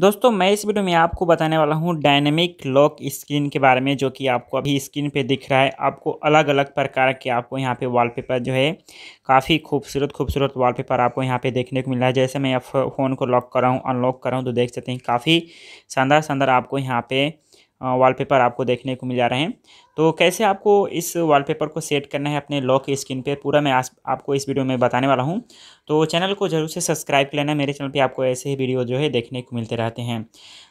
दोस्तों मैं इस वीडियो में आपको बताने वाला हूं डायनेमिक लॉक स्क्रीन के बारे में जो कि आपको अभी स्क्रीन पे दिख रहा है आपको अलग अलग प्रकार के आपको यहां पे वॉलपेपर जो है काफ़ी खूबसूरत खूबसूरत वॉलपेपर आपको यहां पे देखने को मिल रहा है जैसे मैं फ़ोन को लॉक कर रहा हूँ अनलॉक कर रहा हूँ तो देख सकते हैं काफ़ी शानदार शानदार आपको यहाँ पर वॉलपेपर आपको देखने को मिल जा रहे हैं तो कैसे आपको इस वॉलपेपर को सेट करना है अपने लॉक स्क्रीन पे पूरा मैं आज आपको इस वीडियो में बताने वाला हूँ तो चैनल को जरूर से सब्सक्राइब कर लेना मेरे चैनल पे आपको ऐसे ही वीडियो जो है देखने को मिलते रहते हैं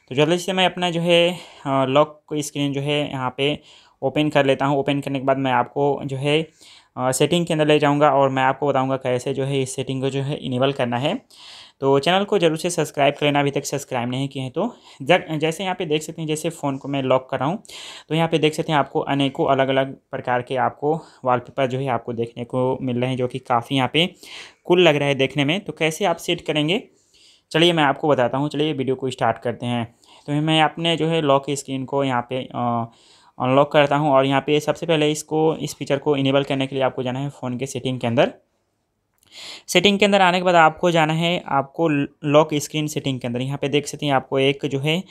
तो जल्दी से मैं अपना जो है लॉक स्क्रीन जो है यहाँ पर ओपन कर लेता हूँ ओपन करने के बाद मैं आपको जो है सेटिंग के अंदर ले जाऊँगा और मैं आपको बताऊँगा कैसे जो है इस सेटिंग को जो है इनेबल करना है तो चैनल को जरूर से सब्सक्राइब कर लेना अभी तक सब्सक्राइब नहीं किए हैं तो जब जैसे यहाँ पे देख सकते हैं जैसे फ़ोन को मैं लॉक कर रहा हूँ तो यहाँ पे देख सकते हैं आपको अनेकों अलग अलग प्रकार के आपको वॉलपेपर जो है आपको देखने को मिल रहे हैं जो कि काफ़ी यहाँ पे कुल लग रहा है देखने में तो कैसे आप सेट करेंगे चलिए मैं आपको बताता हूँ चलिए वीडियो को स्टार्ट करते हैं तो मैं अपने जो है लॉक स्क्रीन को यहाँ पर अनलॉक करता हूँ और यहाँ पे सबसे पहले इसको इस फीचर को इनेबल करने के लिए आपको जाना है फ़ोन के सेटिंग के अंदर सेटिंग के अंदर आने के बाद आपको जाना है आपको लॉक स्क्रीन सेटिंग के अंदर यहाँ पे देख सकते हैं आपको एक जो है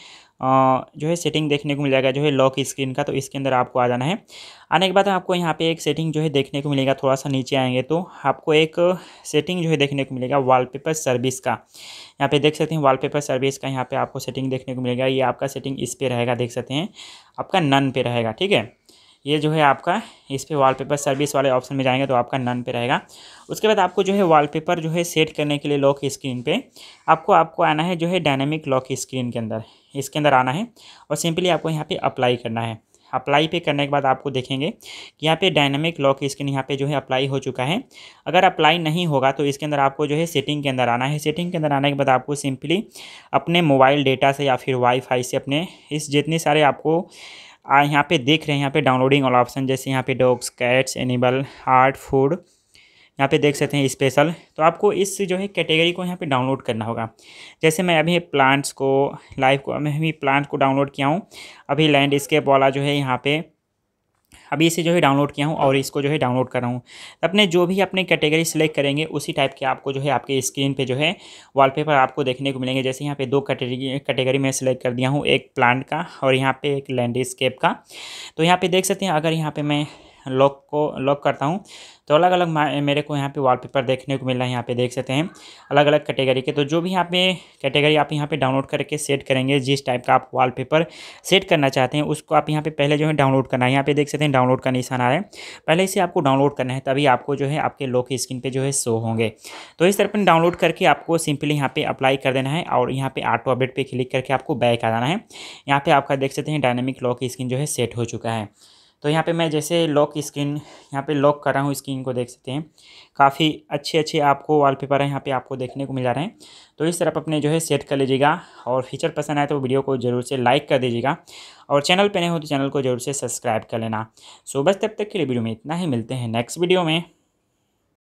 जो है सेटिंग देखने को मिल जाएगा जो है लॉक स्क्रीन का तो इसके अंदर आपको आ जाना है आने के बाद आपको यहाँ पे एक सेटिंग जो है देखने को मिलेगा थोड़ा सा नीचे आएंगे तो आपको एक सेटिंग जो है देखने को मिलेगा वॉलपेपर सर्विस का यहाँ पे देख सकते हैं वॉलपेपर सर्विस का यहाँ पे आपको सेटिंग देखने को मिलेगा ये आपका सेटिंग इस पर रहेगा देख सकते हैं आपका नन पे रहेगा ठीक है ये जो है आपका इस पर वॉलपेपर सर्विस वाले ऑप्शन में जाएंगे तो आपका नन पे रहेगा उसके बाद आपको जो है वॉलपेपर जो है सेट करने के लिए लॉक स्क्रीन पे आपको आपको आना है जो है डायनेमिक लॉक स्क्रीन के अंदर इसके अंदर आना है और सिंपली आपको यहाँ पे अप्लाई करना है अप्लाई पे करने के बाद आपको देखेंगे कि यहाँ पे डायनामिक लॉक स्क्रीन यहाँ पे जो है अप्लाई हो चुका है अगर अप्लाई नहीं होगा तो इसके अंदर आपको जो है सेटिंग के अंदर आना है सेटिंग के अंदर आने के बाद आपको सिंपली अपने मोबाइल डेटा से या फिर वाईफाई से अपने इस जितने सारे आपको आ यहाँ पे देख रहे हैं यहाँ पे डाउनलोडिंग वाला ऑप्शन जैसे यहाँ पे dogs cats animal heart food यहाँ पे देख सकते हैं स्पेशल तो आपको इस जो है कैटेगरी को यहाँ पे डाउनलोड करना होगा जैसे मैं अभी प्लांट्स को लाइव को मैं अभी प्लांट को डाउनलोड किया हूँ अभी लैंडस्केप वाला जो है यहाँ पर अभी इसे जो है डाउनलोड किया हूँ और हाँ। इसको जो है डाउनलोड कर रहा हूँ अपने जो भी अपने कैटेगरी सेलेक्ट करेंगे उसी टाइप के आपको जो है आपके स्क्रीन पर जो है वॉलपेपर आपको देखने को मिलेंगे जैसे यहाँ पे दो कैटेगरी कैटेगरी में सिलेक्ट कर दिया हूँ एक प्लांट का और यहाँ पर एक लैंडस्केप का तो यहाँ पर देख सकते हैं अगर यहाँ पर मैं लॉक को लॉक करता हूँ तो अलग अलग मेरे को यहाँ पे वॉलपेपर देखने को मिल रहा है यहाँ पे देख सकते हैं अलग अलग कैटेगरी के तो जो भी यहाँ पे कैटेगरी आप यहाँ पे डाउनलोड करके सेट करेंगे जिस टाइप का आप वॉलपेपर सेट करना चाहते हैं उसको आप यहाँ पे पहले जो है डाउनलोड करना है यहाँ पे देख सकते हैं डाउनलोड का निशान आ रहा है पहले इसे आपको डाउनलोड करना है तभी आपको जो है आपके लॉक स्क्रीन पर जो है शो होंगे तो इस तरह पर डाउनलोड करके आपको सिंपली यहाँ पर अप्लाई कर देना है और यहाँ पर आटो अपडेट पर क्लिक करके आपको बैक आ जाना है यहाँ पर आपका देख सकते हैं डायनेमिक लॉक स्क्रीन जो है सेट हो चुका है तो यहाँ पे मैं जैसे लॉक स्क्रीन यहाँ पे लॉक कर रहा हूँ स्क्रीन को देख सकते हैं काफ़ी अच्छे अच्छे आपको वॉलपेपर है यहाँ पे आपको देखने को मिल जा रहे हैं तो इस तरफ अपने जो है सेट कर लीजिएगा और फीचर पसंद आए तो वीडियो को जरूर से लाइक कर दीजिएगा और चैनल पर नहीं हो तो चैनल को जरूर से सब्सक्राइब कर लेना सो बस तब तक के लिए वीडियो में इतना ही मिलते हैं नेक्स्ट वीडियो में